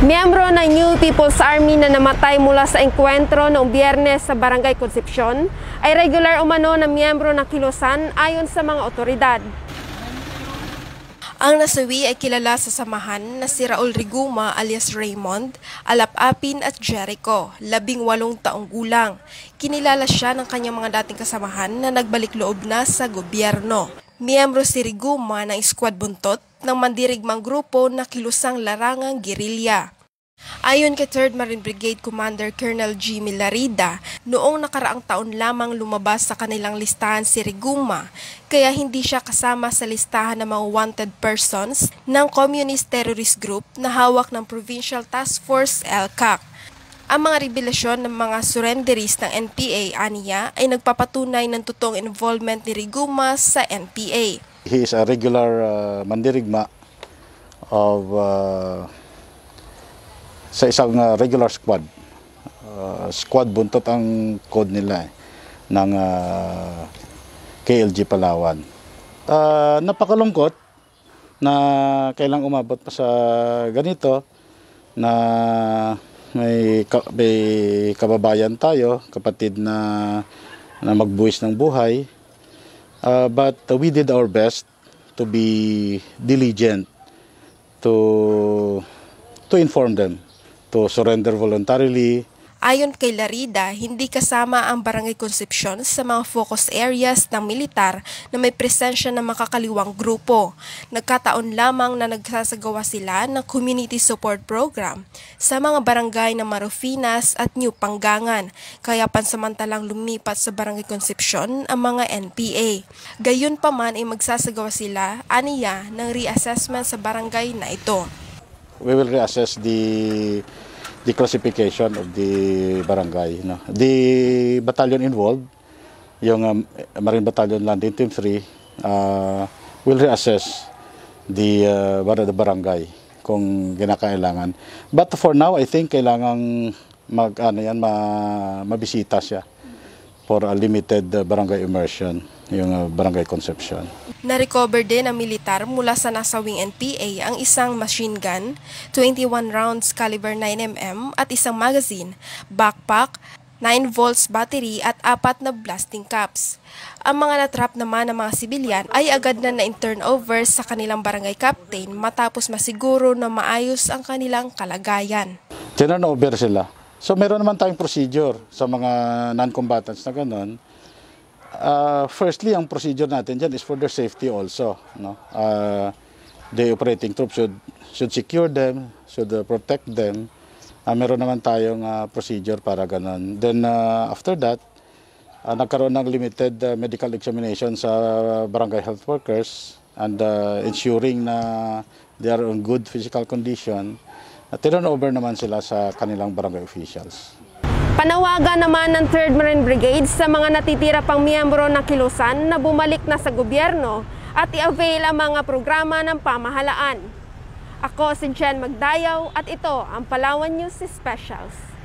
Miyembro ng New People's Army na namatay mula sa engkwentro noong biyernes sa Barangay Concepcion ay regular umano na miyembro ng Kilosan ayon sa mga otoridad. Ang nasawi ay kilala sa samahan na si Raul Riguma alias Raymond, Alapapin at Jericho, labing walong taong gulang. Kinilala siya ng kanyang mga dating kasamahan na nagbalik loob na sa gobyerno miyembro si Riguma ng Squad Buntot ng mandirigmang grupo na kilusang larangang gerilya. Ayon kay 3rd Marine Brigade Commander Colonel Jimmy Larida, noong nakaraang taon lamang lumabas sa kanilang listahan si Riguma, kaya hindi siya kasama sa listahan ng mga wanted persons ng Communist Terrorist Group na hawak ng Provincial Task Force LCAC. Ang mga revelasyon ng mga surrenderies ng NPA aniya ay nagpapatunay ng totoong involvement ni Riguma sa NPA. He is a regular uh, mandirigma of uh, sa isang uh, regular squad. Uh, squad buntot ang code nila eh, ng uh, KLG Palawan. Uh, napakalungkot na kailang umabot pa sa ganito na may, ka, may kababayan tayo, kapatid na, na magbuwis ng buhay. Uh, but uh, we did our best to be diligent to to inform them to surrender voluntarily Ayon kay Larida, hindi kasama ang Barangay Concepcion sa mga focus areas ng militar na may presensya ng makakaliwang grupo. Nagkataon lamang na nagsasagawa sila ng community support program sa mga barangay ng Marufinas at New Pangangan, kaya pansamantalang lumipat sa Barangay Concepcion ang mga NPA. Gayun pa man ay magsasagawa sila, aniya, ng reassessment sa barangay na ito. We will reassess the the classification of the barangay. No? The battalion involved, yung um, Marine Battalion Landing Team 3, uh, will reassess the, uh, the barangay kung ginakailangan. But for now, I think kailangan mag, ano yan, ma, mabisita siya for a limited uh, barangay immersion yung ah, Barangay Concepcion. Na-recover din ang militar mula sa nasawing NPA ang isang machine gun, 21 rounds caliber 9mm at isang magazine, backpack, 9 volts battery at apat na blasting caps. Ang mga natrap naman ng mga sibilyan ay agad na na-turn over sa kanilang barangay captain matapos masiguro na maayos ang kanilang kalagayan. Turn over sila. So meron naman tayong procedure sa mga non-combatants na ganun uh, firstly, ang procedure natin dyan is for their safety also. No? Uh, the operating troops should, should secure them, should uh, protect them. Uh, meron naman tayong uh, procedure para ganun. Then uh, after that, uh, nagkaroon ng limited uh, medical examination sa barangay health workers and uh, ensuring na they are in good physical condition. At over naman sila sa kanilang barangay officials. Panawagan naman ng 3rd Marine Brigade sa mga natitira pang miyembro ng Kilusan na bumalik na sa gobyerno at i-avail ang mga programa ng pamahalaan. Ako si Jen Magdayaw at ito ang Palawan News Specials.